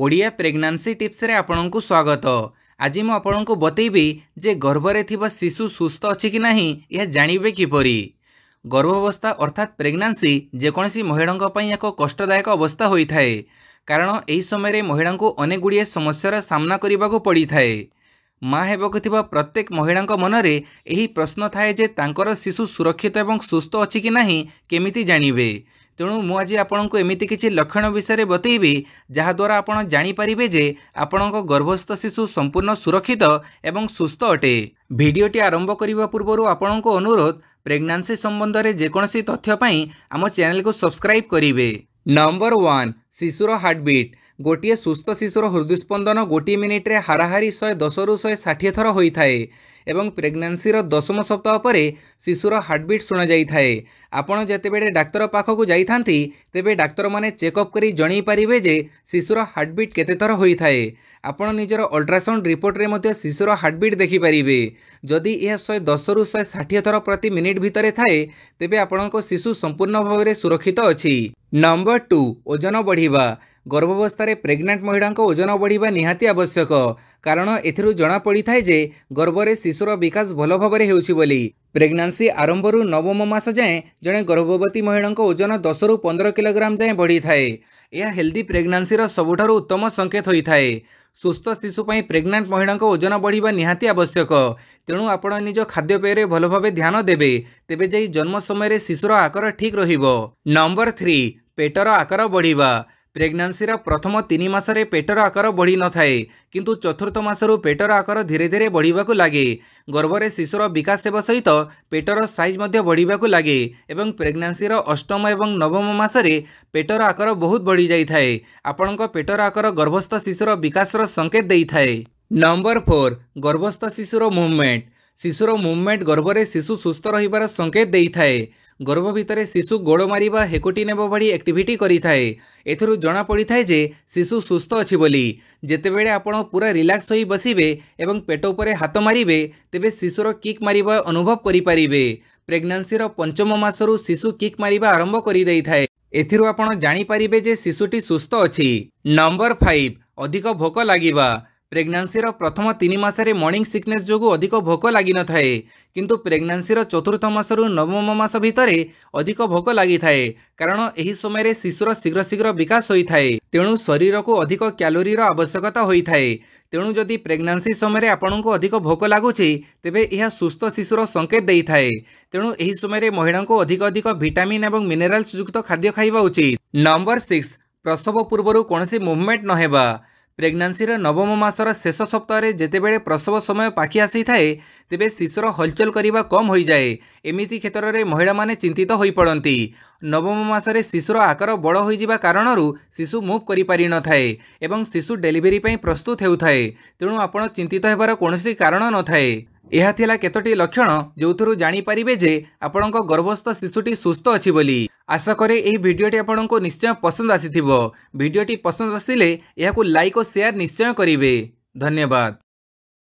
Odia pregnancy ଟିପ୍ସରେ ଆପଣଙ୍କୁ ସ୍ୱାଗତ ଆଜି ମୁଁ ଆପଣଙ୍କୁ ବତେଇବି ଯେ ଗର୍ଭରେ ଥିବା ଶିଶୁ ସୁସ୍ଥ ଅଛି କି ନାହିଁ ଏହା ଜାଣିବେ କିପରି ଗର୍ଭାବସ୍ଥା ଅର୍ଥାତ୍ ପ୍ରେଗନାନ୍ସି ଯେକୌଣସି ମହିଳାଙ୍କ ପାଇଁ ଏକ କଷ୍ଟଦାୟକ ଅବସ୍ଥା ହୋଇଥାଏ କାରଣ ଏହି ସମୟରେ ମହିଳାଙ୍କୁ ଅନେକଗୁଡ଼ିଏ ସମସ୍ୟାର ସାମ୍ନା କରିବାକୁ ପଡ଼ିଥାଏ ମା ହେବାକୁ ଥିବା ପ୍ରତ୍ୟେକ ମହିଳାଙ୍କ ମନରେ ଏହି ପ୍ରଶ୍ନ ଥାଏ ଯେ ତାଙ୍କର ଶିଶୁ ସୁରକ୍ଷିତ ଏବଂ ସୁସ୍ଥ ଅଛି କି ନାହିଁ କେମିତି ଜାଣିବେ ତେଣୁ ମୁଁ ଆଜି ଆପଣଙ୍କୁ ଏମିତି କିଛି ଲକ୍ଷଣ ବିଷୟରେ ବତେଇବି ଯାହାଦ୍ୱାରା ଆପଣ ଜାଣିପାରିବେ ଯେ ଆପଣଙ୍କ ଗର୍ଭସ୍ଥ ଶିଶୁ ସମ୍ପୂର୍ଣ୍ଣ ସୁରକ୍ଷିତ ଏବଂ ସୁସ୍ଥ ଅଟେ ଭିଡ଼ିଓଟି ଆରମ୍ଭ କରିବା ପୂର୍ବରୁ ଆପଣଙ୍କୁ ଅନୁରୋଧ ପ୍ରେଗନାନ୍ସି ସମ୍ବନ୍ଧରେ ଯେକୌଣସି ତଥ୍ୟ ପାଇଁ ଆମ ଚ୍ୟାନେଲକୁ ସବସ୍କ୍ରାଇବ୍ କରିବେ ନମ୍ବର ୱାନ୍ ଶିଶୁର ହାର୍ଟବିଟ୍ ଗୋଟିଏ ସୁସ୍ଥ ଶିଶୁର ହୃଦୟସ୍ପନ୍ଦନ ଗୋଟିଏ ମିନିଟ୍ରେ ହାରାହାରି ଶହେ ଦଶରୁ ଶହେ ଷାଠିଏ ଥର ହୋଇଥାଏ ଏବଂ ପ୍ରେଗନାନ୍ସିର ଦଶମ ସପ୍ତାହ ପରେ ଶିଶୁର ହାର୍ଟବିଟ୍ ଶୁଣାଯାଇଥାଏ ଆପଣ ଯେତେବେଳେ ଡାକ୍ତର ପାଖକୁ ଯାଇଥାନ୍ତି ତେବେ ଡାକ୍ତରମାନେ ଚେକଅପ୍ କରି ଜଣାଇପାରିବେ ଯେ ଶିଶୁର ହାର୍ଟବିଟ୍ କେତେ ଥର ହୋଇଥାଏ ଆପଣ ନିଜର ଅଲ୍ଟ୍ରାସାଉଣ୍ଡ ରିପୋର୍ଟରେ ମଧ୍ୟ ଶିଶୁର ହାର୍ଟବିଟ୍ ଦେଖିପାରିବେ ଯଦି ଏହା ଶହେ ଦଶରୁ ଶହେ ଷାଠିଏ ଥର ପ୍ରତି ମିନିଟ୍ ଭିତରେ ଥାଏ ତେବେ ଆପଣଙ୍କ ଶିଶୁ ସମ୍ପୂର୍ଣ୍ଣ ଭାବରେ ସୁରକ୍ଷିତ ଅଛି ନମ୍ବର ଟୁ ଓଜନ ବଢ଼ିବା ଗର୍ଭାବସ୍ଥାରେ ପ୍ରେଗନାଣ୍ଟ ମହିଳାଙ୍କ ଓଜନ ବଢ଼ିବା ନିହାତି ଆବଶ୍ୟକ କାରଣ ଏଥିରୁ ଜଣାପଡ଼ିଥାଏ ଯେ ଗର୍ଭରେ ଶିଶୁର ବିକାଶ ଭଲ ଭାବରେ ହେଉଛି ବୋଲି ପ୍ରେଗନାନ୍ସି ଆରମ୍ଭରୁ ନବମ ମାସ ଯାଏଁ ଜଣେ ଗର୍ଭବତୀ ମହିଳାଙ୍କ ଓଜନ ଦଶରୁ ପନ୍ଦର କିଲୋଗ୍ରାମ ଯାଏଁ ବଢ଼ିଥାଏ ଏହା ହେଲ୍ଦି ପ୍ରେଗନାନ୍ସିର ସବୁଠାରୁ ଉତ୍ତମ ସଂକେତ ହୋଇଥାଏ ସୁସ୍ଥ ଶିଶୁ ପାଇଁ ପ୍ରେଗନାଣ୍ଟ ମହିଳାଙ୍କ ଓଜନ ବଢ଼ିବା ନିହାତି ଆବଶ୍ୟକ ତେଣୁ ଆପଣ ନିଜ ଖାଦ୍ୟପେୟରେ ଭଲ ଭାବେ ଧ୍ୟାନ ଦେବେ ତେବେ ଯାଇ ଜନ୍ମ ସମୟରେ ଶିଶୁର ଆକାର ଠିକ୍ ରହିବ ନମ୍ବର ଥ୍ରୀ ପେଟର ଆକାର ବଢ଼ିବା ପ୍ରେଗନାନ୍ସିର ପ୍ରଥମ ତିନି ମାସରେ ପେଟର ଆକାର ବଢ଼ି ନଥାଏ କିନ୍ତୁ ଚତୁର୍ଥ ମାସରୁ ପେଟର ଆକାର ଧୀରେ ଧୀରେ ବଢ଼ିବାକୁ ଲାଗେ ଗର୍ଭରେ ଶିଶୁର ବିକାଶ ହେବା ସହିତ ପେଟର ସାଇଜ୍ ମଧ୍ୟ ବଢ଼ିବାକୁ ଲାଗେ ଏବଂ ପ୍ରେଗନାନ୍ସିର ଅଷ୍ଟମ ଏବଂ ନବମ ମାସରେ ପେଟର ଆକାର ବହୁତ ବଢ଼ିଯାଇଥାଏ ଆପଣଙ୍କ ପେଟର ଆକାର ଗର୍ଭସ୍ଥ ଶିଶୁର ବିକାଶର ସଙ୍କେତ ଦେଇଥାଏ ନମ୍ବର ଫୋର୍ ଗର୍ଭସ୍ଥ ଶିଶୁର ମୁଭମେଣ୍ଟ ଶିଶୁର ମୁଭମେଣ୍ଟ ଗର୍ଭରେ ଶିଶୁ ସୁସ୍ଥ ରହିବାର ସଙ୍କେତ ଦେଇଥାଏ ଗର୍ଭ ଭିତରେ ଶିଶୁ ଗୋଡ଼ ମାରିବା ହେକୁଟି ନେବା ଭଳି ଆକ୍ଟିଭିଟି କରିଥାଏ ଏଥିରୁ ଜଣାପଡ଼ିଥାଏ ଯେ ଶିଶୁ ସୁସ୍ଥ ଅଛି ବୋଲି ଯେତେବେଳେ ଆପଣ ପୁରା ରିଲାକ୍ସ ହୋଇ ବସିବେ ଏବଂ ପେଟ ଉପରେ ହାତ ମାରିବେ ତେବେ ଶିଶୁର କିକ୍ ମାରିବା ଅନୁଭବ କରିପାରିବେ ପ୍ରେଗନାନ୍ସିର ପଞ୍ଚମ ମାସରୁ ଶିଶୁ କିକ୍ ମାରିବା ଆରମ୍ଭ କରିଦେଇଥାଏ ଏଥିରୁ ଆପଣ ଜାଣିପାରିବେ ଯେ ଶିଶୁଟି ସୁସ୍ଥ ଅଛି ନମ୍ବର ଫାଇଭ ଅଧିକ ଭୋକ ଲାଗିବା ପ୍ରେଗନାନ୍ସିର ପ୍ରଥମ ତିନି ମାସରେ ମର୍ଣ୍ଣିଂ ସିକନେସ୍ ଯୋଗୁଁ ଅଧିକ ଭୋକ ଲାଗିନଥାଏ କିନ୍ତୁ ପ୍ରେଗନାନ୍ସିର ଚତୁର୍ଥ ମାସରୁ ନବମ ମାସ ଭିତରେ ଅଧିକ ଭୋକ ଲାଗିଥାଏ କାରଣ ଏହି ସମୟରେ ଶିଶୁର ଶୀଘ୍ର ଶୀଘ୍ର ବିକାଶ ହୋଇଥାଏ ତେଣୁ ଶରୀରକୁ ଅଧିକ କ୍ୟାଲୋରିର ଆବଶ୍ୟକତା ହୋଇଥାଏ ତେଣୁ ଯଦି ପ୍ରେଗନାନ୍ସି ସମୟରେ ଆପଣଙ୍କୁ ଅଧିକ ଭୋକ ଲାଗୁଛି ତେବେ ଏହା ସୁସ୍ଥ ଶିଶୁର ସଙ୍କେତ ଦେଇଥାଏ ତେଣୁ ଏହି ସମୟରେ ମହିଳାଙ୍କୁ ଅଧିକ ଅଧିକ ଭିଟାମିନ୍ ଏବଂ ମିନେରାଲ୍ସ ଯୁକ୍ତ ଖାଦ୍ୟ ଖାଇବା ଉଚିତ ନମ୍ବର ସିକ୍ସ ପ୍ରସବ ପୂର୍ବରୁ କୌଣସି ମୁଭମେଣ୍ଟ ନହେବା ପ୍ରେଗନାନ୍ସିର ନବମ ମାସର ଶେଷ ସପ୍ତାହରେ ଯେତେବେଳେ ପ୍ରସବ ସମୟ ପାଖି ଆସିଥାଏ ତେବେ ଶିଶୁର ହଲଚଲ କରିବା କମ୍ ହୋଇଯାଏ ଏମିତି କ୍ଷେତ୍ରରେ ମହିଳାମାନେ ଚିନ୍ତିତ ହୋଇପଡ଼ନ୍ତି ନବମ ମାସରେ ଶିଶୁର ଆକାର ବଡ଼ ହୋଇଯିବା କାରଣରୁ ଶିଶୁ ମୁଭ୍ କରିପାରିନଥାଏ ଏବଂ ଶିଶୁ ଡେଲିଭରି ପାଇଁ ପ୍ରସ୍ତୁତ ହେଉଥାଏ ତେଣୁ ଆପଣ ଚିନ୍ତିତ ହେବାର କୌଣସି କାରଣ ନଥାଏ ଏହା ଥିଲା କେତୋଟି ଲକ୍ଷଣ ଯେଉଁଥିରୁ ଜାଣିପାରିବେ ଯେ ଆପଣଙ୍କ ଗର୍ଭସ୍ଥ ଶିଶୁଟି ସୁସ୍ଥ ଅଛି ବୋଲି ଆଶା କରେ ଏହି ଭିଡ଼ିଓଟି ଆପଣଙ୍କୁ ନିଶ୍ଚୟ ପସନ୍ଦ ଆସିଥିବ ଭିଡ଼ିଓଟି ପସନ୍ଦ ଆସିଲେ ଏହାକୁ ଲାଇକ୍ ଓ ସେୟାର ନିଶ୍ଚୟ କରିବେ ଧନ୍ୟବାଦ